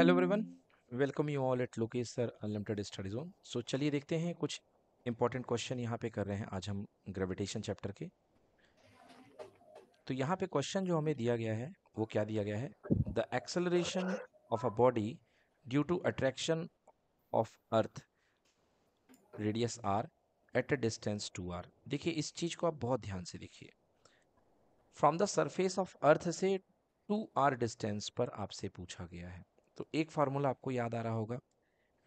Hello everyone welcome you all at Lokesh sir unlimited study zone so चलिए देखते हैं कुछ इंपॉर्टेंट क्वेश्चन यहाँ पे कर रहे हैं आज हम ग्रेविटेशन चैप्टर के तो यहाँ पे क्वेश्चन जो हमें दिया गया है वो क्या दिया गया है the acceleration of a body due to attraction of earth radius R at a distance two R देखिए इस चीज़ को आप बहुत ध्यान से देखिए from the surface of earth से टू आर डिस्टेंस पर आपसे पूछा गया है तो एक फार्मूला आपको याद आ रहा होगा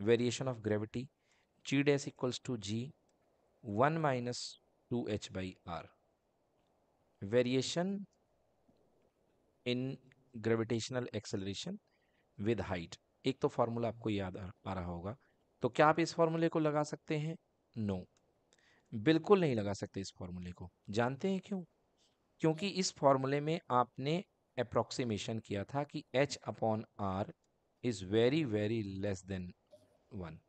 variation of gravity g dash equals to ji one minus two h by R variation in gravitational acceleration with height एक तो फार्मूला आपको याद आ रहा होगा तो क्या आप इस फार्मूले को लगा सकते हैं नो no. बिल्कुल नहीं लगा सकते इस फार्मूले को जानते हैं क्यों क्योंकि इस फार्मूले में आपने अप्रोक्सीमेशन किया था कि h upon R is very very less than one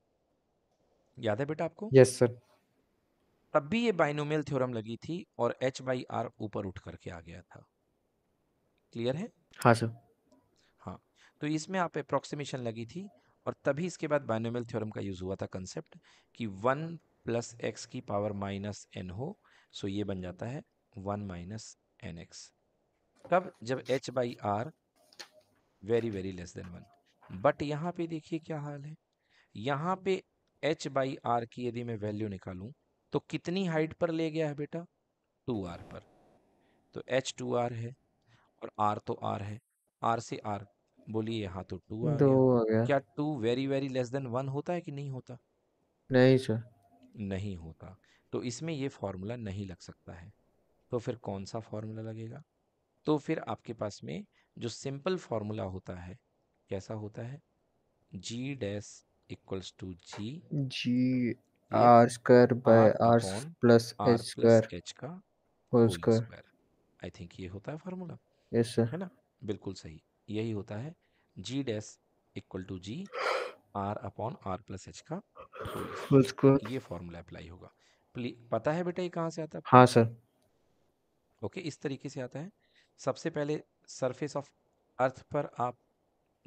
याद है बेटा आपको यस yes, सर तब भी ये बाइनोमियल थ्योरम लगी थी और एच बाई आर ऊपर उठ करके आ गया था क्लियर है हाँ सर हाँ तो इसमें आप अप्रोक्सीमेशन लगी थी और तभी इसके बाद बाइनोमियल थ्योरम का यूज़ हुआ था कंसेप्ट कि वन प्लस एक्स की पावर माइनस एन हो सो ये बन जाता है वन माइनस एन एक्स तब जब h by R very very less than one but यहाँ पे देखिए क्या हाल है यहाँ पे एच बाई आर की यदि मैं वैल्यू निकालूँ तो कितनी हाइट पर ले गया है बेटा टू आर पर तो एच टू आर है और आर तो आर है आर से आर बोलिए यहाँ तो टू आर क्या two very very less than one होता है कि नहीं होता नहीं सर नहीं होता तो इसमें ये फॉर्मूला नहीं लग सकता है तो फिर कौन सा फॉर्मूला लगेगा तो फिर आपके पास में जो सिंपल फॉर्मूला होता है कैसा होता है g dash equals to g g R square by R plus h square h का होल स्क्वायर आई थिंक ये होता है फार्मूला यस सर है ना बिल्कुल सही यही होता है g dash equal to ji R upon R plus h का होल स्क्वायर ये फार्मूला अप्लाई होगा पता है बेटा ये कहाँ से आता है हाँ सर ओके इस तरीके से आता है सबसे पहले सरफेस ऑफ अर्थ पर आप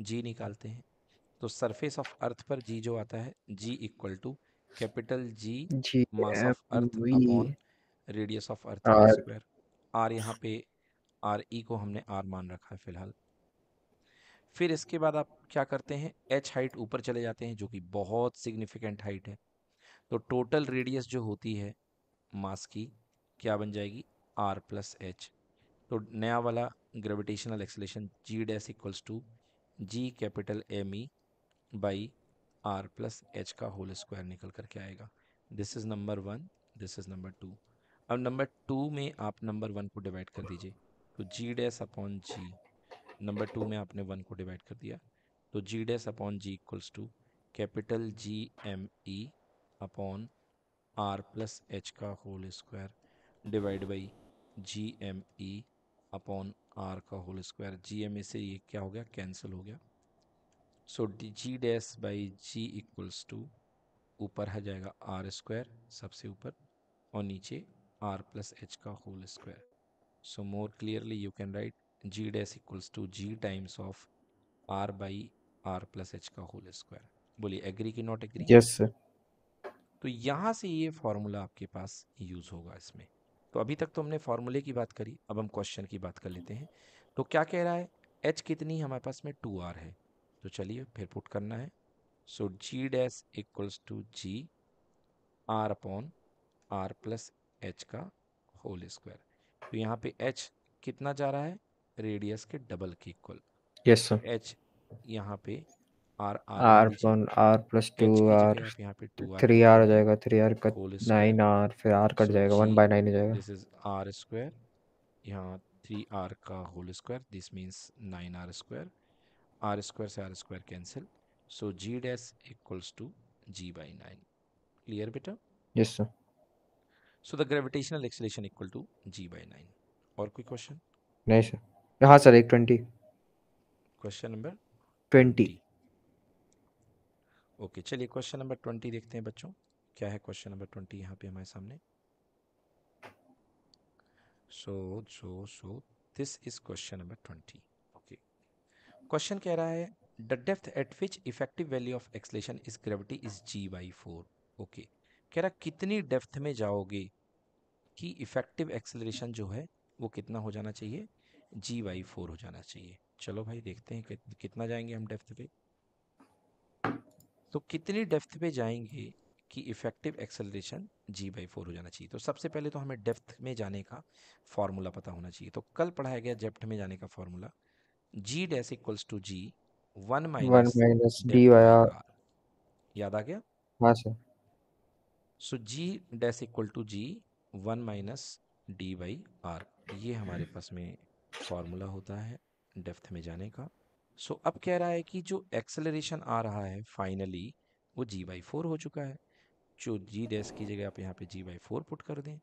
जी निकालते हैं तो सरफेस ऑफ अर्थ पर जी जो आता है g equal to capital G mass of earth upon radius of earth square R यहाँ पे आर ई e को हमने आर मान रखा है फिलहाल फिर इसके बाद आप क्या करते हैं एच हाइट ऊपर चले जाते हैं जो कि बहुत सिग्निफिकेंट हाइट है तो टोटल रेडियस जो होती है मास की क्या बन जाएगी आर प्लस एच तो नया वाला gravitational acceleration g dash equals to ji capital M E by R plus h का होल स्क्वायर निकल करके आएगा this is number one this is number two अब नंबर टू में आप नंबर वन को डिवाइड कर दीजिए तो g dash upon g number two में आपने वन को डिवाइड कर दिया तो g dash upon g equals to capital G M E upon R plus h का whole square divide by G M E upon R का whole square G M A से ये क्या हो गया कैंसिल हो गया so D g dash by g equals to ऊपर आ जाएगा आर स्क्वायर सबसे ऊपर और नीचे आर प्लस एच का whole square so more clearly you can write g dash equals to g times of R by R plus h का whole square बोलिए एग्री की नॉट एग्री यस सर तो यहाँ से ये फॉर्मूला आपके पास use होगा इसमें तो अभी तक तो हमने फार्मूले की बात करी अब हम क्वेश्चन की बात कर लेते हैं तो क्या कह रहा है एच कितनी हमारे पास में टू आर है तो चलिए फिर पुट करना है so g dash equals to ji R upon R plus h का होल स्क्वायर तो यहाँ पे एच कितना जा रहा है रेडियस के डबल के इक्वल यस सर एच यहाँ पे R R one R plus two R three R हो जाएगा three R cut nine R फिर आर कट जाएगा वन बाई नाइन हो जाएगा दिस इज आर स्क्वायर यहाँ थ्री आर का whole square this means nine R square R square से R square cancel so ji dash equals to g by nine clear बेटा yes sir so the gravitational acceleration equal to g by nine और कोई question नहीं sir हाँ sir एक twenty question number twenty okay चलिए question number twenty देखते हैं बच्चों क्या है क्वेश्चन नंबर ट्वेंटी यहाँ पे हमारे सामने so so so this is question number twenty okay question कह रहा है the depth at which effective value of acceleration is gravity is g by four okay कह रहा कितनी डेप्थ में जाओगे कि इफेक्टिव एक्सलेशन जो है वो कितना हो जाना चाहिए जी बाई फोर हो जाना चाहिए चलो भाई देखते हैं कि, कितना जाएंगे हम डेप्थ पे तो कितनी डेप्थ पे जाएंगे कि effective acceleration g by four हो जाना चाहिए तो सबसे पहले तो हमें डेप्थ में जाने का फार्मूला पता होना चाहिए तो कल पढ़ाया गया डेप्थ में जाने का formula G dash equals to ji one minus D by R याद आ गया हाँ sir so ji dash equal to ji one minus D by R ये हमारे पास में फार्मूला होता है डेप्थ में जाने का सो so, अब कह रहा है कि जो एक्सेलरेशन आ रहा है फाइनली वो जी बाई फोर हो चुका है जो जी डैश की जगह आप यहाँ पे जी बाई फोर पुट कर दें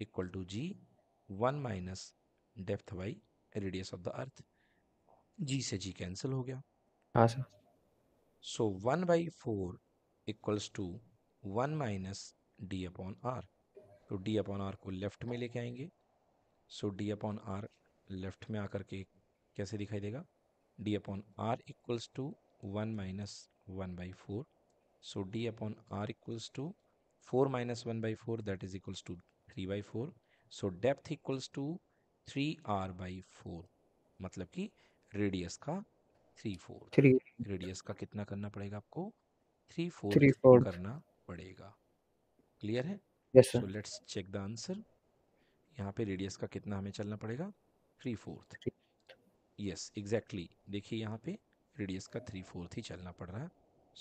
equal to ji one minus depth by radius of the earth G से जी कैंसिल हो गया हाँ sir so one by four equals to one minus D upon R तो डी अपॉन आर को left में लेके आएंगे so D upon R left में आकर के कैसे दिखाई देगा d upon r equals to 1 minus 1 by 4. So d upon r equals to 4 minus 1 by 4 that is equals to 3 by 4. So depth equals to 3 r by 4 मतलब कि radius का 3 4. 3. Radius का कितना करना पड़ेगा आपको 3 4. 3 4. करना पड़ेगा Clear है Yes sir. So let's check the answer. यहाँ पे radius का कितना हमें चलना पड़ेगा 3 4. 3 यस एग्जैक्टली देखिए यहाँ पे रेडियस का थ्री फोर्थ ही चलना पड़ रहा है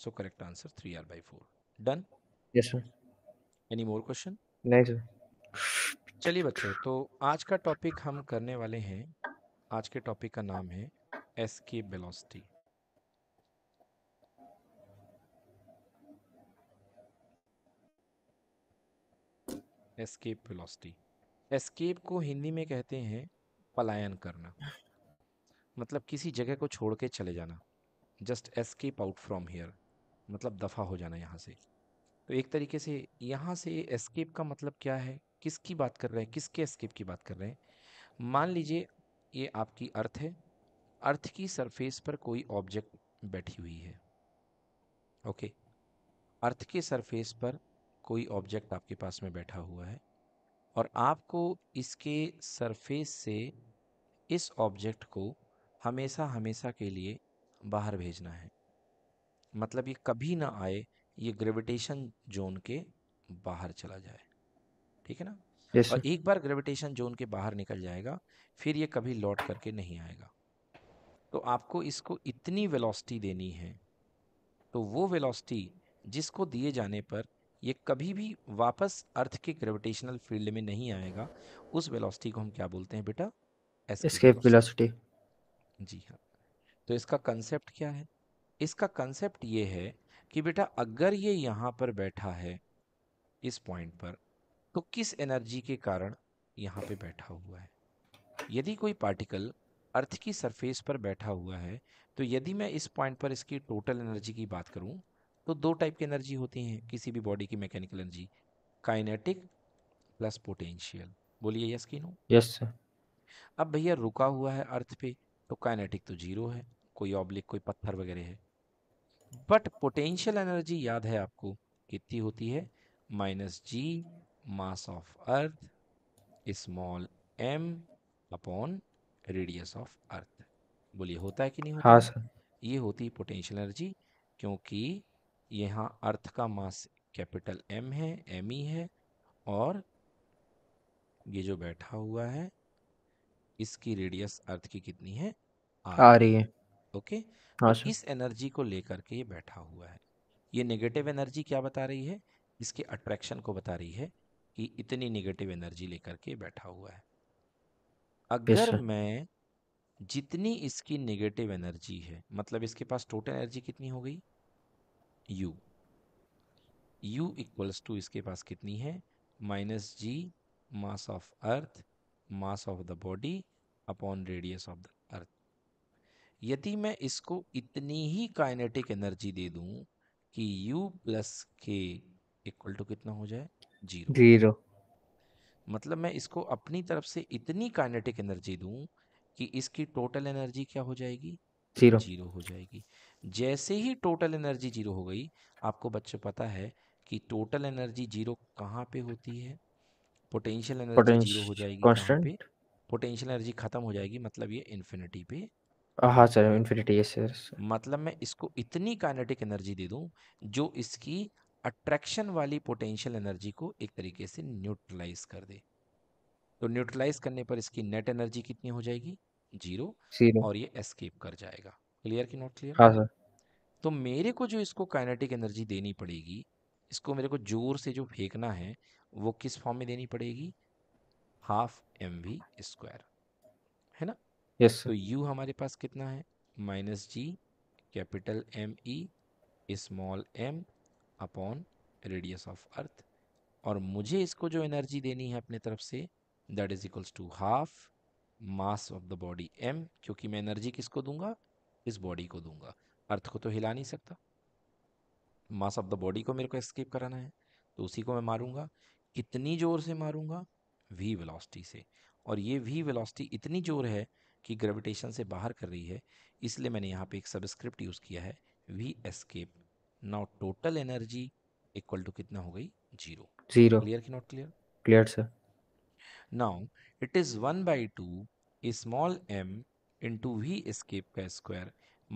so correct answer three R by four done yes sir any more question नहीं सर चलिए बच्चों तो आज का टॉपिक हम करने वाले हैं आज के टॉपिक का नाम है के बेलोसिटी एस्केप वेलोसिटी एस्केप को हिंदी में कहते हैं पलायन करना मतलब किसी जगह को छोड़ के चले जाना just escape out from here मतलब दफ़ा हो जाना यहाँ से तो एक तरीके से यहाँ से एस्केप का मतलब क्या है किसकी बात कर रहे हैं किसके एस्केप की बात कर रहे हैं मान लीजिए ये आपकी अर्थ है अर्थ की सरफेस पर कोई ऑब्जेक्ट बैठी हुई है ओके अर्थ के सरफेस पर कोई ऑब्जेक्ट आपके पास में बैठा हुआ है और आपको इसके सरफेस से इस ऑब्जेक्ट को हमेशा हमेशा के लिए बाहर भेजना है मतलब ये कभी ना आए ये ग्रेविटेशन जोन के बाहर चला जाए ठीक है ना yes, और एक बार ग्रेविटेशन जोन के बाहर निकल जाएगा फिर ये कभी लौट करके नहीं आएगा तो आपको इसको इतनी वेलोसिटी देनी है तो वो वेलोसिटी जिसको दिए जाने पर ये कभी भी वापस अर्थ के ग्रेविटेशनल फील्ड में नहीं आएगा उस वेलोसिटी को हम क्या बोलते हैं बेटा एस्केप वेलोसिटी जी हाँ तो इसका कंसेप्ट क्या है इसका कंसेप्ट ये है कि बेटा अगर ये यहाँ पर बैठा है इस पॉइंट पर तो किस एनर्जी के कारण यहाँ पे बैठा हुआ है यदि कोई पार्टिकल अर्थ की सरफेस पर बैठा हुआ है तो यदि मैं इस पॉइंट पर इसकी टोटल एनर्जी की बात करूँ तो दो टाइप की एनर्जी होती हैं किसी भी बॉडी की mechanical energy kinetic plus potential बोलिए यस की नो यस सर अब भैया रुका हुआ है अर्थ पे तो काइनेटिक तो जीरो है कोई ऑब्लिक कोई पत्थर वगैरह है बट पोटेंशियल एनर्जी याद है आपको कितनी होती है minus G mass of earth small M upon radius of earth बोलिए होता है कि नहीं होता हाँ ये होती है पोटेंशियल एनर्जी क्योंकि यहाँ अर्थ का मास कैपिटल एम है एम ई e है और ये जो बैठा हुआ है इसकी रेडियस अर्थ की कितनी है आ आ रही है ओके हाँ तो इस एनर्जी को लेकर के ये बैठा हुआ है ये नेगेटिव एनर्जी क्या बता रही है इसके अट्रैक्शन को बता रही है कि इतनी नेगेटिव एनर्जी लेकर के बैठा हुआ है अगर मैं जितनी इसकी नेगेटिव एनर्जी है मतलब इसके पास टोटल एनर्जी कितनी हो गई u u इक्वल्स टू इसके पास कितनी है minus G mass of earth mass of the body upon radius of the earth यदि मैं इसको इतनी ही काइनेटिक एनर्जी दे दूं कि u plus K equal to कितना हो जाए जीरो जीरो मतलब मैं इसको अपनी तरफ से इतनी काइनेटिक एनर्जी दूं कि इसकी टोटल एनर्जी क्या हो जाएगी जीरो जीरो हो जाएगी जैसे ही टोटल एनर्जी जीरो हो गई आपको बच्चों पता है कि टोटल एनर्जी जीरो कहाँ पे होती है पोटेंशियल एनर्जी जीरो हो जाएगी कहाँ पे पोटेंशियल एनर्जी ख़त्म हो जाएगी मतलब ये इन्फिनिटी पे हाँ सर इन्फिनिटी है सर मतलब मैं इसको इतनी काइनेटिक एनर्जी दे दूँ जो इसकी अट्रैक्शन वाली पोटेंशियल एनर्जी को एक तरीके से न्यूट्रलाइज कर दे तो न्यूट्रलाइज करने पर इसकी नेट एनर्जी कितनी हो जाएगी जीरो और ये एस्केप कर जाएगा क्लियर की नॉट क्लियर हाँ सर तो मेरे को जो इसको काइनेटिक एनर्जी देनी पड़ेगी इसको मेरे को जोर से जो फेंकना है वो किस फॉर्म में देनी पड़ेगी हाफ एम वी स्क्वायर है ना यस yes, तो यू हमारे पास कितना है minus G capital M E small M upon radius of earth और मुझे इसको जो एनर्जी देनी है अपने तरफ से that is equals to half mass of the body M क्योंकि मैं एनर्जी किसको दूंगा इस बॉडी को दूंगा अर्थ को तो हिला नहीं सकता मास ऑफ द बॉडी को मेरे को एस्केप कराना है तो उसी को मैं मारूंगा कितनी जोर से मारूंगा वी वेलोसिटी से और ये वी वेलोसिटी इतनी जोर है कि ग्रेविटेशन से बाहर कर रही है इसलिए मैंने यहाँ पे एक सबस्क्रिप्ट यूज़ किया है V escape now total energy equal to कितना हो गई जीरो जीरो क्लियर की not clear clear sir now it is one by two small M into V escape का स्क्वायर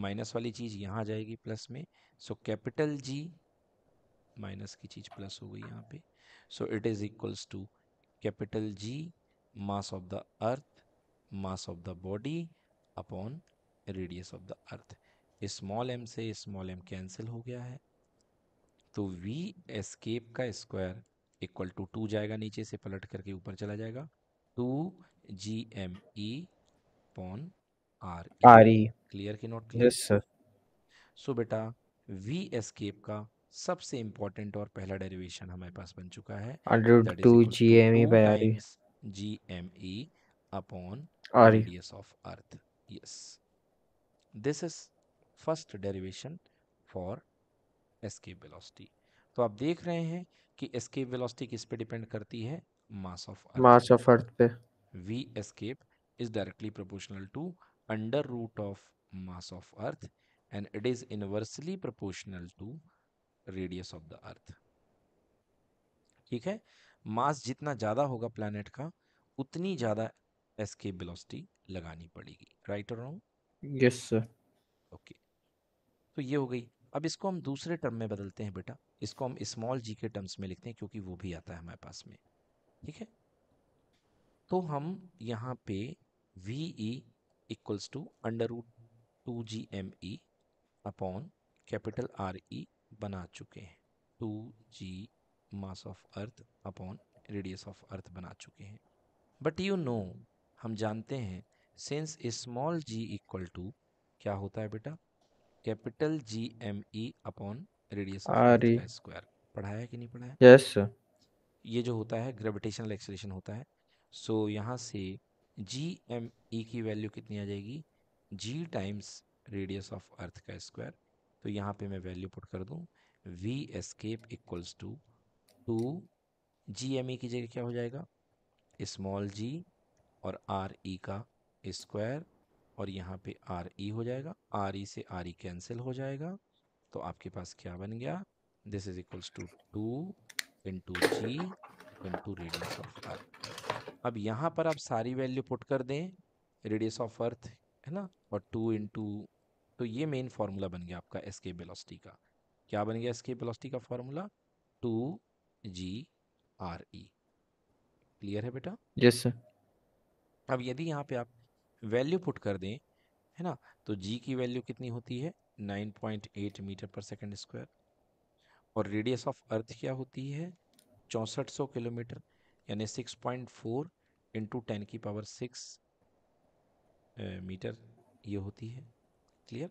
माइनस वाली चीज़ यहाँ आ जाएगी प्लस में सो कैपिटल जी माइनस की चीज़ प्लस हो गई यहाँ पे so it is equals to capital G mass of the earth mass of the body upon radius of the earth small M से स्मॉल एम कैंसिल हो गया है तो वी एस्केप का स्क्वायर इक्वल टू टू जाएगा नीचे से पलट करके ऊपर चला जाएगा two G M E upon R E clear की नोट सो बेटा वी एस्केप का सबसे इम्पोर्टेंट और पहला डेरिवेशन हमारे पास बन चुका है first derivation for escape velocity तो आप देख रहे हैं कि एस्केप वेलोसिटी किस पे डिपेंड करती है mass of mass of earth पे V escape is directly proportional to under root of mass of earth and it is inversely proportional to radius of the earth ठीक है मास जितना ज़्यादा होगा प्लानट का उतनी ज़्यादा एस्केप वेलोसिटी लगानी पड़ेगी राइट और रॉन्ग यस सर ओके तो ये हो गई अब इसको हम दूसरे टर्म में बदलते हैं बेटा इसको हम स्मॉल जी के टर्म्स में लिखते हैं क्योंकि वो भी आता है हमारे पास में ठीक है तो हम यहाँ पे V E equals to under root two G M E upon capital R E बना चुके हैं two G mass of earth upon radius of earth बना चुके हैं बट यू नो हम जानते हैं since small G equal to क्या होता है बेटा capital G M E upon radius square पढ़ाया कि नहीं पढ़ाया यस yes, ये जो होता है ग्रेविटेशनल एक्सलेशन होता है सो so, यहाँ से जी एम ई की वैल्यू कितनी आ जाएगी G times radius of earth का स्क्वायर तो यहाँ पे मैं वैल्यू पुट कर दूँ V escape equals to two G M E की जगह क्या हो जाएगा स्मॉल जी और आर ई e का स्क्वायर और यहाँ पे आर ई e हो जाएगा आर ई e से आर ई कैंसिल हो जाएगा तो आपके पास क्या बन गया this is equals to two into G into radius of earth अब यहाँ पर आप सारी वैल्यू पुट कर दें रेडियस ऑफ अर्थ है ना और टू इंटू तो ये मेन फार्मूला बन गया आपका एस के वेलोसिटी का क्या बन गया एस के वेलोसिटी का फार्मूला टू जी आर ई क्लियर है बेटा यस सर अब यदि यहाँ पे आप वैल्यू पुट कर दें है ना तो जी की वैल्यू कितनी होती है नाइन पॉइंट एट मीटर पर सेकेंड स्क्वायर और रेडियस ऑफ अर्थ क्या होती है चौंसठ सौ किलोमीटर यानी six point four into ten की पावर सिक्स मीटर ये होती है क्लियर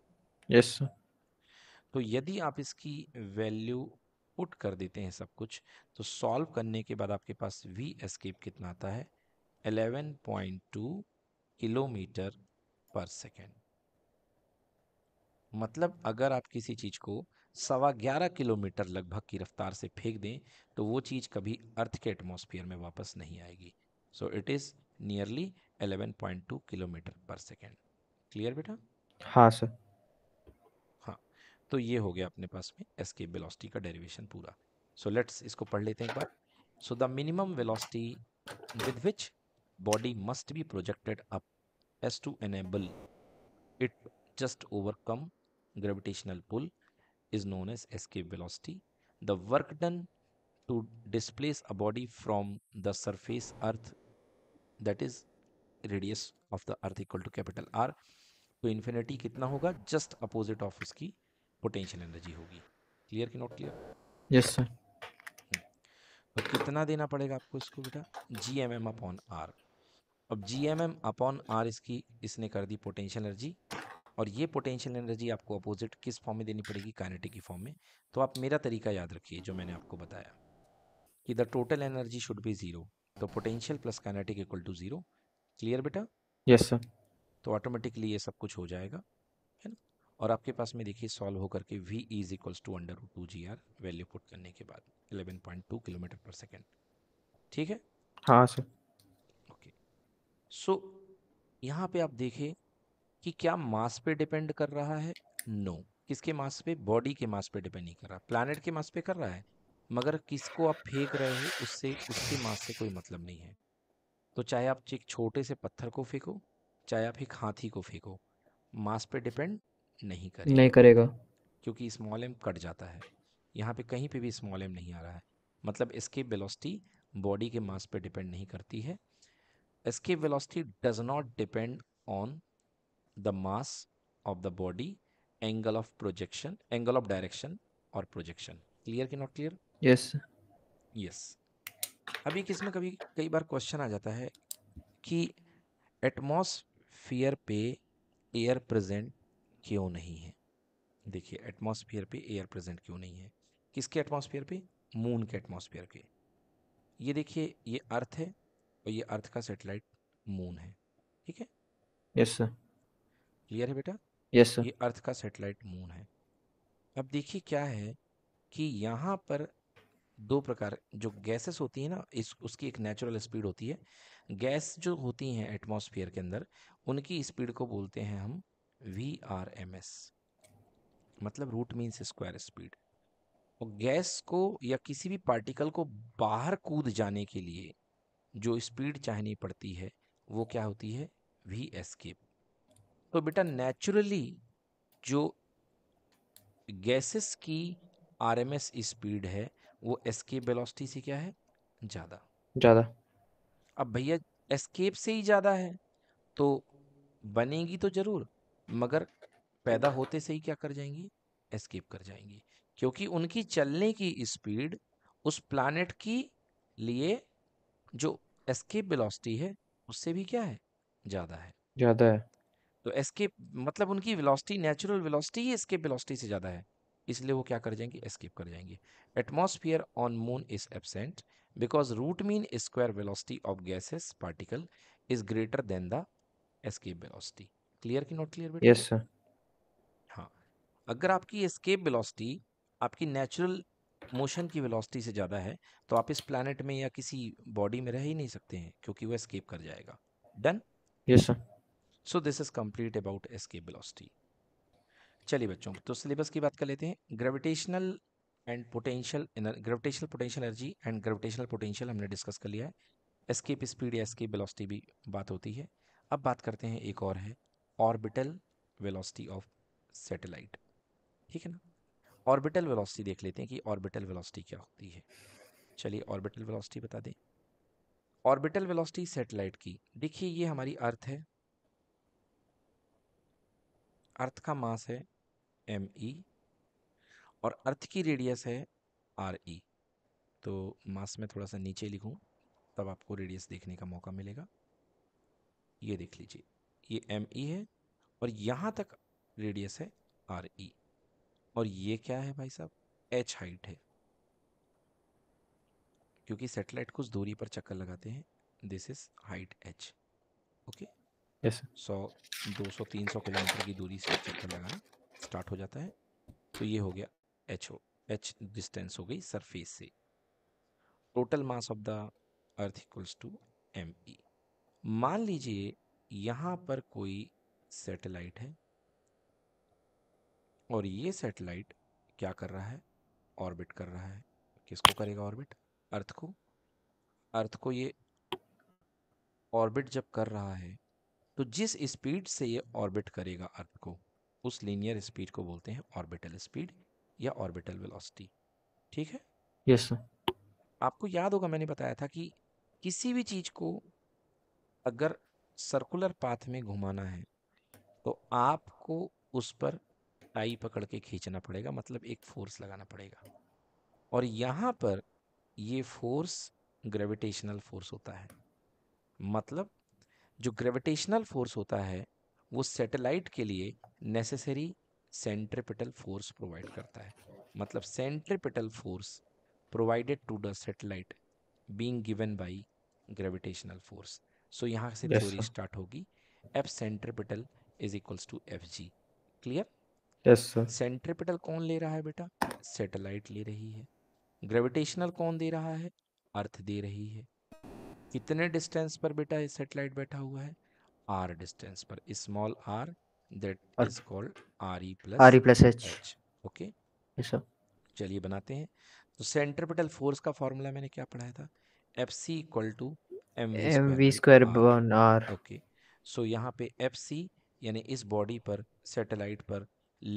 यस तो यदि आप इसकी वैल्यू पुट कर देते हैं सब कुछ तो सॉल्व करने के बाद आपके पास वी एस्केप कितना आता है 11.2 किलोमीटर पर सेकेंड मतलब अगर आप किसी चीज़ को सवा ग्यारह किलोमीटर लगभग की रफ्तार से फेंक दें तो वो चीज़ कभी अर्थ के एटमोस्फियर में वापस नहीं आएगी so it is nearly 11.2 kilometre पर सेकेंड क्लियर बेटा हाँ सर हाँ तो ये हो गया अपने पास में एस के बेलॉसिटी का डेरिवेशन पूरा सो so, लेट्स इसको पढ़ लेते हैं एक बार so the minimum velocity with which body must be projected up as to enable it just overcome gravitational pull is known as escape velocity the work done to displace a body from the surface earth that is radius of the earth equal to capital R तो infinity कितना होगा just opposite of इसकी potential energy होगी clear की not clear yes sir तो कितना देना पड़ेगा आपको इसको बेटा G M M upon R अब G M M upon R इसकी इसने कर दी पोटेंशियल एनर्जी और ये पोटेंशियल एनर्जी आपको अपोजिट किस फॉर्म में देनी पड़ेगी काइनेटिक की फॉर्म में तो आप मेरा तरीका याद रखिए जो मैंने आपको बताया कि the total energy should be zero तो potential plus kinetic equal to zero clear बेटा यस सर तो ऑटोमेटिकली ये सब कुछ हो जाएगा है ना और आपके पास में देखिए सॉल्व होकर के V is equals to under two ji R value put करने के बाद पॉइंट टू किलोमीटर पर सेकेंड ठीक है हाँ सर ओके सो यहाँ पे आप देखें कि क्या मास पे डिपेंड कर रहा है नो no. किसके मास पे बॉडी के मास पे डिपेंड नहीं कर रहा प्लानट के मास पे कर रहा है मगर किसको आप फेंक रहे हो उससे उसके मास से कोई मतलब नहीं है तो चाहे आप एक छोटे से पत्थर को फेंको चाहे आप एक हाथी को फेंको मास पे डिपेंड नहीं करेगा नहीं करेगा क्योंकि स्मॉल एम कट जाता है यहाँ पे कहीं पे भी स्मॉल एम नहीं आ रहा है मतलब इसकी वेलोसिटी बॉडी के मास पे डिपेंड नहीं करती है इसकी velocity does not depend on the mass of the body angle of projection angle of direction और प्रोजेक्शन क्लियर कि नॉट क्लियर यस यस अभी किसमें कभी कई बार क्वेश्चन आ जाता है कि एटमोस एटमॉस्फियर पे एयर प्रेजेंट क्यों नहीं है देखिए एटमॉस्फियर पे एयर प्रेजेंट क्यों नहीं है किसके एटमॉस्फियर पे मून के एटमॉस्फियर के ये देखिए ये अर्थ है और ये अर्थ का सेटेलाइट मून है ठीक है यस सर क्लियर है बेटा यस सर ये अर्थ का सेटेलाइट मून है अब देखिए क्या है कि यहाँ पर दो प्रकार जो गैसेस होती है ना इस उसकी एक नेचुरल स्पीड होती है गैस जो होती हैं एटमॉस्फेयर के अंदर उनकी स्पीड को बोलते हैं हम वी आर एम एस मतलब रूट मीन्स स्क्वायर स्पीड और गैस को या किसी भी पार्टिकल को बाहर कूद जाने के लिए जो स्पीड चाहनी पड़ती है वो क्या होती है वी एस्केप तो बेटा नेचुरली जो गैसेस की आरएमएस स्पीड है वो एस्केप वेलोसिटी से क्या है ज़्यादा ज़्यादा अब भैया एस्केप से ही ज़्यादा है तो बनेगी तो ज़रूर मगर पैदा होते से ही क्या कर जाएंगी एस्केप कर जाएंगी क्योंकि उनकी चलने की स्पीड उस प्लानट की लिए जो एस्केप वेलोसिटी है उससे भी क्या है ज़्यादा है ज़्यादा है तो एस्केप मतलब उनकी वेलोसिटी नेचुरल वेलोसिटी ही एस्केप वेलोसिटी से ज़्यादा है इसलिए वो क्या कर जाएंगे एस्केप कर जाएंगे atmosphere on moon is absent because root mean square velocity of gases particle is greater than the escape velocity clear की नॉट क्लियर बेटा यस सर हाँ अगर आपकी एस्केप वेलोसिटी आपकी नेचुरल मोशन की वेलोसिटी से ज़्यादा है तो आप इस प्लानट में या किसी बॉडी में रह ही नहीं सकते हैं क्योंकि वो एस्केप कर जाएगा done yes sir so this is complete about escape velocity चलिए बच्चों तो सिलेबस की बात कर लेते हैं gravitational and potential gravitational potential energy and gravitational potential हमने डिस्कस कर लिया है एस्केप स्पीड या एस्केप वेलोसिटी भी बात होती है अब बात करते हैं एक और है ऑर्बिटल वेलोसिटी ऑफ सैटेलाइट ठीक है ना ऑर्बिटल वेलोसिटी देख लेते हैं कि ऑर्बिटल वेलोसिटी क्या होती है चलिए ऑर्बिटल वेलोसिटी बता दें ऑर्बिटल वेलोसिटी सैटेलाइट की देखिए ये हमारी अर्थ है अर्थ का मास है एम ई e और अर्थ की रेडियस है आर ई e। तो मास में थोड़ा सा नीचे लिखूँ तब आपको रेडियस देखने का मौका मिलेगा ये देख लीजिए ये एम ई e है और यहाँ तक रेडियस है आर ई e। और ये क्या है भाई साहब एच हाइट है क्योंकि सैटेलाइट कुछ दूरी पर चक्कर लगाते हैं this is height H okay yes सौ दो सौ तीन सौ किलोमीटर की दूरी से चक्कर लगाना स्टार्ट हो जाता है तो ये हो गया एच एच डिस्टेंस हो गई सरफेस से total mass of the earth equals to M E मान लीजिए यहाँ पर कोई सैटेलाइट है और ये सैटेलाइट क्या कर रहा है ऑर्बिट कर रहा है किसको करेगा ऑर्बिट अर्थ को अर्थ को ये ऑर्बिट जब कर रहा है तो जिस स्पीड से ये ऑर्बिट करेगा अर्थ को उस लीनियर स्पीड को बोलते हैं ऑर्बिटल स्पीड या ऑर्बिटल वेलोसिटी ठीक है यस yes, सर आपको याद होगा मैंने बताया था कि किसी भी चीज को अगर सर्कुलर पाथ में घुमाना है तो आपको उस पर टाई पकड़ के खींचना पड़ेगा मतलब एक फोर्स लगाना पड़ेगा और यहाँ पर ये फोर्स ग्रेविटेशनल फोर्स होता है मतलब जो ग्रेविटेशनल फोर्स होता है वो सैटेलाइट के लिए नेसेसरी सेंट्रिपिटल फोर्स प्रोवाइड करता है मतलब centripetal force provided to the satellite being given by gravitational force so यहाँ से थ्योरी स्टार्ट होगी F centripetal is equals to F G clear yes sir centripetal कौन ले रहा है बेटा सेटेलाइट ले रही है ग्रेविटेशनल कौन दे रहा है अर्थ दे रही है कितने डिस्टेंस पर बेटा ये सेटेलाइट बैठा हुआ है आर डिस्टेंस पर small R that is called R E plus R E plus H okay चलिए बनाते हैं तो सेंट्रिपेटल फोर्स का फॉर्मूला मैंने क्या पढ़ाया था F C equal to M V square one R okay so यहाँ पे एफ सी यानी इस बॉडी पर सैटेलाइट पर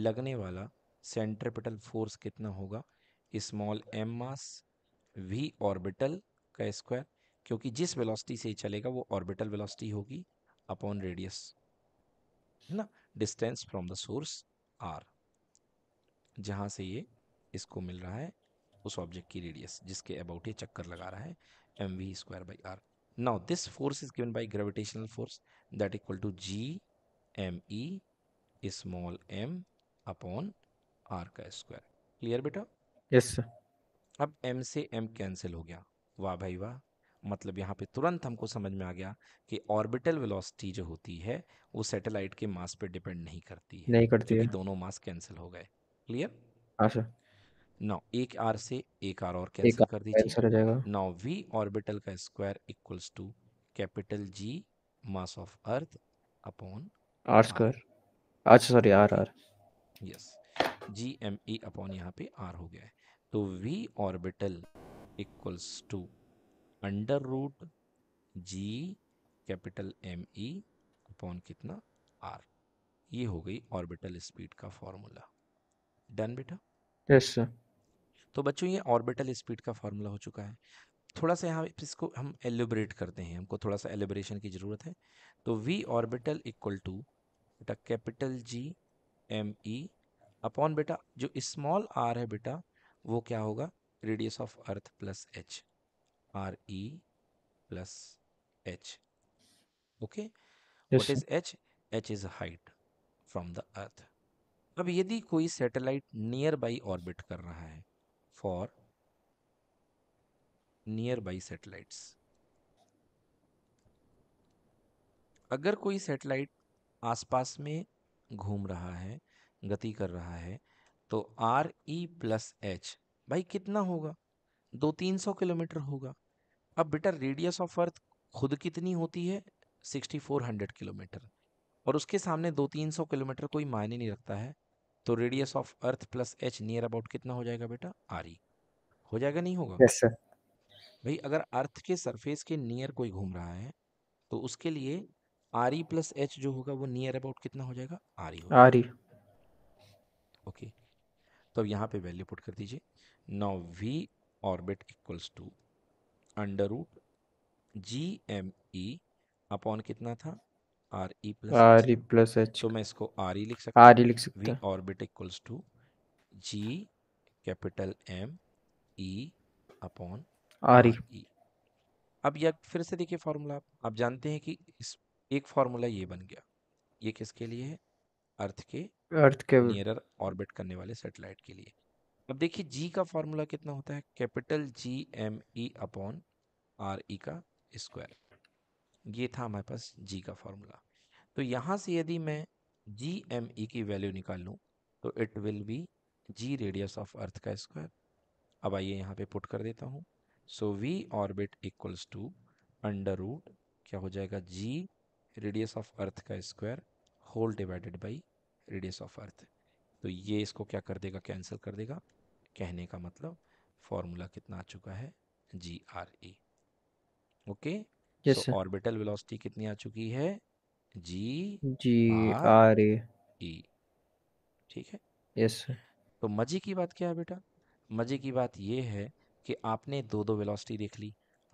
लगने वाला सेंट्रिपेटल फोर्स कितना होगा small M mass V orbital का स्क्वायर क्योंकि जिस वेलोसिटी से चलेगा वो ऑर्बिटल वेलोसिटी होगी अपॉन रेडियस है ना distance from the source R जहाँ से ये इसको मिल रहा है उस ऑब्जेक्ट की रेडियस जिसके अबाउट ये चक्कर लगा रहा है M V square by R now this force is given by gravitational force that equal to G M E small M upon R का स्क्वायर क्लियर बेटा यस सर अब एम से एम कैंसिल हो गया वाह भाई वाह मतलब यहाँ पे तुरंत हमको समझ में आ गया कि ऑर्बिटल वेलोसिटी जो होती है वो सैटेलाइट के मास पे डिपेंड नहीं करती है नहीं करती है दोनों मास कैंसिल हो गए क्लियर अच्छा एक आर से एक आर और कैंसिल कर दीजिए नाउ वी ऑर्बिटल का square equals to capital G mass of earth upon R square अच्छा sorry R R yes G M E upon यहाँ पे आर हो गया है तो V orbital equals to under root G capital M E upon कितना R ये हो गई ऑर्बिटल स्पीड का फॉर्मूला डन बेटा यस सर तो बच्चों ये ऑर्बिटल स्पीड का फॉर्मूला हो चुका है थोड़ा सा यहाँ इसको हम एलिब्रेट करते हैं हमको थोड़ा सा एलिब्रेशन की ज़रूरत है तो वी ऑर्बिटल इक्वल टू बेटा capital G M E upon बेटा जो स्मॉल आर है बेटा वो क्या होगा radius of earth plus H R E plus H. Okay. Yes. What is H? H is height from the Earth. अब यदि कोई सैटेलाइट नियर बाई ऑर्बिट कर रहा है फॉर नियर बाई सैटेलाइट्स अगर कोई सैटेलाइट आसपास में घूम रहा है गति कर रहा है तो आर ई प्लस एच भाई कितना होगा दो तीन सौ किलोमीटर होगा अब बेटा रेडियस ऑफ अर्थ खुद कितनी होती है सिक्सटी फोर हंड्रेड किलोमीटर और उसके सामने दो तीन सौ किलोमीटर कोई मायने नहीं रखता है तो radius of earth plus H near about कितना हो जाएगा बेटा आर ई हो जाएगा नहीं होगा yes, भाई अगर अर्थ के सरफेस के नियर कोई घूम रहा है तो उसके लिए आर ई प्लस एच जो होगा वो नियर अबाउट कितना हो जाएगा R E R E okay तो अब यहाँ पे वैल्यू पुट कर दीजिए now V orbit equals to under root G M E upon कितना था R E plus R E plus H तो मैं इसको आर ई e लिख सकता आर ई e लिख सकता V orbit equals to ji capital M E upon R E अब ये फिर से देखिए फार्मूला आप आप जानते हैं कि इस एक फार्मूला ये बन गया ये किसके लिए है अर्थ के अर्थ के नियरर ऑर्बिट करने वाले सैटेलाइट के लिए अब देखिए जी का फॉर्मूला कितना होता है capital G M E upon R E का स्क्वायर ये था हमारे पास जी का फॉर्मूला तो यहाँ से यदि मैं जी एम ई की वैल्यू निकाल लूँ तो it will be G radius of earth का स्क्वायर अब आइए यहाँ पे पुट कर देता हूँ so V orbit equals to under root क्या हो जाएगा जी रेडियस ऑफ अर्थ का square whole divided by radius of earth तो ये इसको क्या कर देगा कैंसिल कर देगा कहने का मतलब फॉर्मूला कितना आ चुका है G R E okay orbital velocity कितनी आ चुकी है जी जी आर ई ठीक है यस तो मजे की बात क्या है बेटा मजे की बात ये है कि आपने दो दो वेलोसिटी देख ली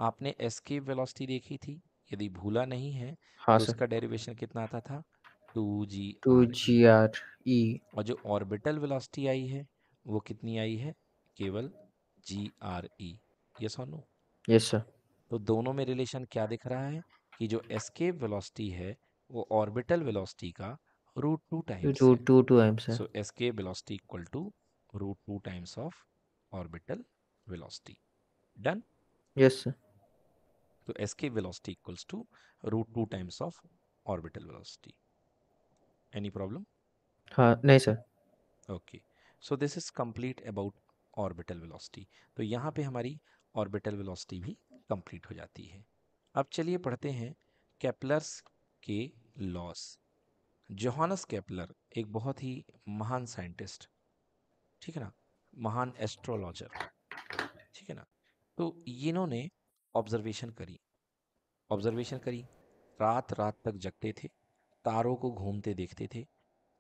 आपने एस्केप वेलोसिटी देखी थी यदि भूला नहीं है हाँ तो उसका डेरिवेशन कितना आता था टू जी टू जी आर ई और जो ऑर्बिटल वेलोसिटी आई है वो कितनी आई है केवल जी आर ई यस और नो यस सर तो दोनों में रिलेशन क्या दिख रहा है कि जो एस्केप वेलोसिटी है वो ऑर्बिटल वेलोसिटी का root two times root two times so escape velocity equal to root two times of orbital velocity done yes sir तो escape velocity equals to root two times of orbital velocity any problem हाँ नहीं sir okay okay. So this is complete about orbital velocity तो यहाँ पे हमारी orbital velocity भी complete हो जाती है अब चलिए पढ़ते हैं कैपलर्स के लॉस जोहानस कैपलर एक बहुत ही महान साइंटिस्ट ठीक है ना महान एस्ट्रोलॉजर ठीक है ना तो इन्होंने ऑब्जर्वेशन करी ऑब्जर्वेशन करी रात रात तक जगते थे तारों को घूमते देखते थे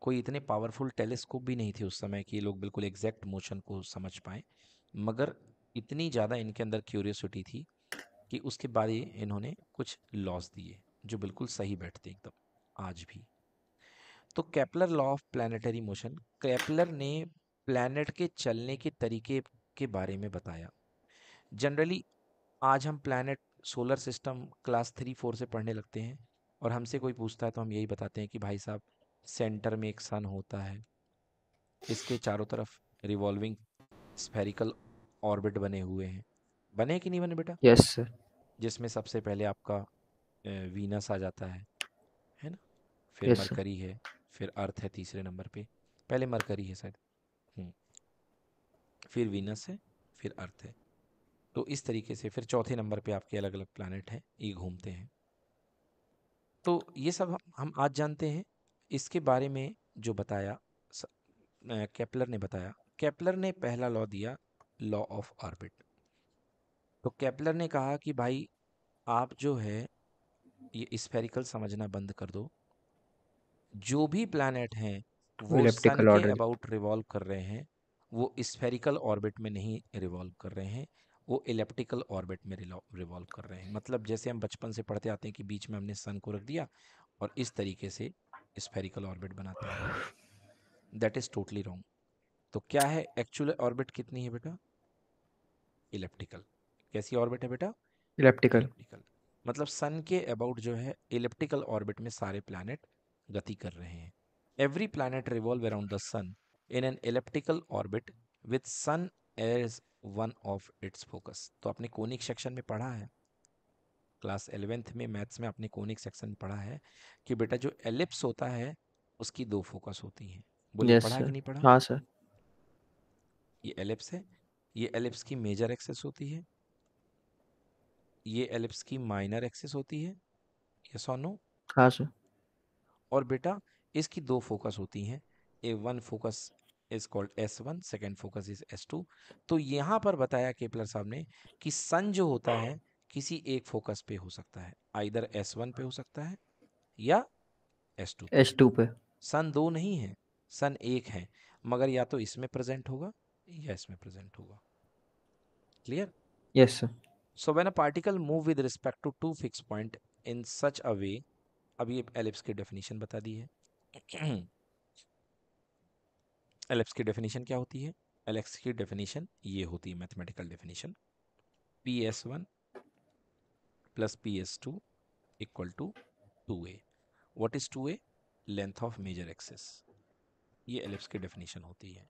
कोई इतने पावरफुल टेलीस्कोप भी नहीं थे उस समय कि ये लोग बिल्कुल एग्जैक्ट मोशन को समझ पाएँ मगर इतनी ज़्यादा इनके अंदर क्यूरियोसिटी थी कि उसके बाद ये इन्होंने कुछ लॉस दिए जो बिल्कुल सही बैठते एकदम आज भी तो Kepler law of planetary motion Kepler ने प्लानट के चलने के तरीके के बारे में बताया जनरली आज हम planet solar system class three four से पढ़ने लगते हैं और हमसे कोई पूछता है तो हम यही बताते हैं कि भाई साहब सेंटर में एक सन होता है इसके चारों तरफ रिवॉल्विंग स्फेरिकल ऑर्बिट बने हुए हैं बने कि नहीं बने बेटा यस yes, सर जिसमें सबसे पहले आपका वीनस आ जाता है है ना फिर yes, मरकरी है फिर अर्थ है तीसरे नंबर पे पहले मरकरी है शायद हम्म। फिर वीनस है फिर अर्थ है तो इस तरीके से फिर चौथे नंबर पे आपके अलग अलग प्लानट हैं ये घूमते हैं तो ये सब हम आज जानते हैं इसके बारे में जो बताया कैपलर ने बताया कैपलर ने पहला लॉ दिया लॉ ऑफ ऑर्बिट तो कैपलर ने कहा कि भाई आप जो है ये स्फेरिकल समझना बंद कर दो जो भी प्लानट हैं वो सन के अबाउट रिवॉल्व कर रहे हैं वो स्फेरिकल ऑर्बिट में नहीं रिवॉल्व कर रहे हैं वो इलेप्टिकल ऑर्बिट में रिवॉल्व कर रहे हैं मतलब जैसे हम बचपन से पढ़ते आते हैं कि बीच में हमने सन को रख दिया और इस तरीके से स्पेरिकल ऑर्बिट बनाते हैं दैट इज़ टोटली रॉन्ग तो क्या है एक्चुअल ऑर्बिट कितनी है बेटा इलेप्टिकल कैसी ऑर्बिट है बेटा इलेप्टिकल मतलब सन के अबाउट जो है इलेप्टिकल ऑर्बिट में सारे प्लानट गति कर रहे हैं every planet revolve around the sun in an elliptical orbit with sun as one of its focus तो आपने कोनिक सेक्शन में पढ़ा है क्लास एलेवेंथ में मैथ्स में आपने कोनिक सेक्शन पढ़ा है कि बेटा जो एलिप्स होता है उसकी दो फोकस होती है बोले yes, पढ़ा कि नहीं पढ़ा हाँ सर ये एलिप्स है ये एलिप्स की मेजर एक्सेस होती है ये एलिप्स की माइनर एक्सेस होती है ये सोनो हाँ सर और बेटा इसकी दो फोकस होती हैं a one focus is called S one second focus is S two तो यहाँ पर बताया केपलर साहब ने कि सन जो होता है किसी एक फोकस पे हो सकता है आइधर एस वन पे हो सकता है या एस टू एस टू पे सन दो नहीं है सन एक है मगर या तो इसमें प्रेजेंट होगा या इसमें प्रेजेंट होगा clear yes so when a particle move with respect to two fix point in such a way अब ये एलिप्स की डेफिनेशन बता दी है एलिप्स की डेफिनेशन क्या होती है एलेक्स की डेफिनेशन ये होती है mathematical definition P S one plus PS2 equal to 2a. What is 2a? Length of major axis. ये एलिप्स की डेफिनेशन होती है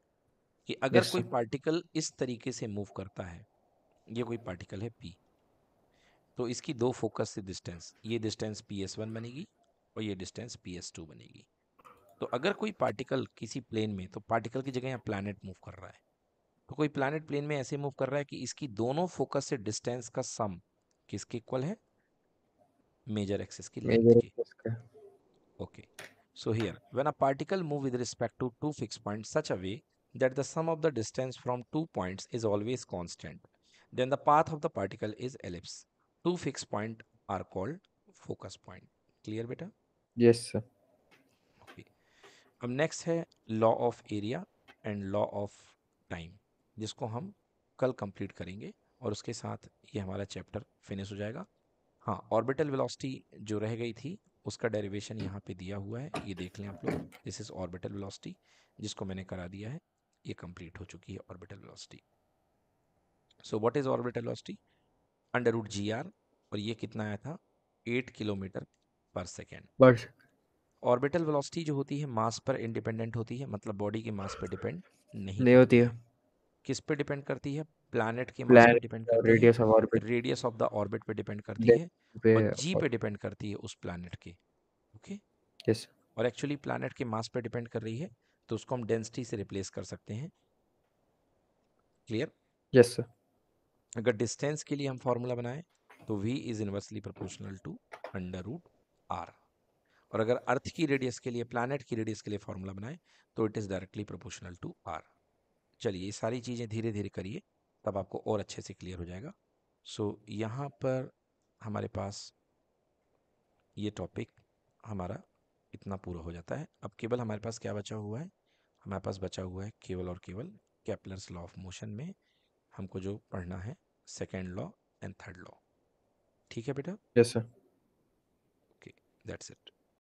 कि अगर yes, कोई पार्टिकल इस तरीके से मूव करता है ये कोई पार्टिकल है पी तो इसकी दो फोकस से डिस्टेंस ये डिस्टेंस पी एस वन बनेगी और ये डिस्टेंस पी एस टू बनेगी तो अगर कोई पार्टिकल किसी प्लेन में तो पार्टिकल की जगह यहाँ प्लानट मूव कर रहा है तो कोई प्लानट प्लेन में ऐसे मूव कर रहा है कि इसकी दोनों फोकस से डिस्टेंस का सम किसके इक्वल है मेजर एक्सिस की length okay so here when a particle move with respect to two fix point such a way that the sum of the distance from two points is always constant then the path of the particle is ellipse two fix point are called focus point clear बेटा yes sir okay अब next है law of area and law of time जिसको हम कल complete करेंगे और उसके साथ ये हमारा चैप्टर फिनिश हो जाएगा हाँ ऑर्बिटल वेलोसिटी जो रह गई थी उसका डेरिवेशन यहाँ पे दिया हुआ है ये देख लें आप लोग दिस इज़ ऑर्बिटल वेलोसिटी जिसको मैंने करा दिया है ये कंप्लीट हो चुकी है orbital velocity so what is orbital velocity under root G R और ये कितना आया था एट किलोमीटर पर सेकेंड ऑर्बिटल वेलोसिटी जो होती है मास पर इंडिपेंडेंट होती है मतलब बॉडी के मास पर डिपेंड नहीं, नहीं होती है किस पे डिपेंड करती है प्लैनेट के मास पे डिपेंड करती radius of orbit radius of the orbit पे डिपेंड करती है और जी पे डिपेंड करती है उस प्लैनेट के ओके यस और एक्चुअली प्लैनेट के मास पे डिपेंड कर रही है तो उसको हम डेंसिटी से रिप्लेस कर सकते हैं क्लियर यस सर अगर डिस्टेंस के लिए हम फॉर्मूला बनाएं तो v is inversely proportional to under root R और अगर अर्थ की रेडियस के लिए प्लानट की रेडियस के लिए फॉर्मूला बनाएं तो it is directly proportional to R चलिए ये सारी चीज़ें धीरे धीरे करिए तब आपको और अच्छे से क्लियर हो जाएगा सो so, यहाँ पर हमारे पास ये टॉपिक हमारा इतना पूरा हो जाता है अब केवल हमारे पास क्या बचा हुआ है हमारे पास बचा हुआ है केवल और केवल कैपलर्स लॉ ऑफ मोशन में हमको जो पढ़ना है second law and third law ठीक है बेटा yes sir okay that's it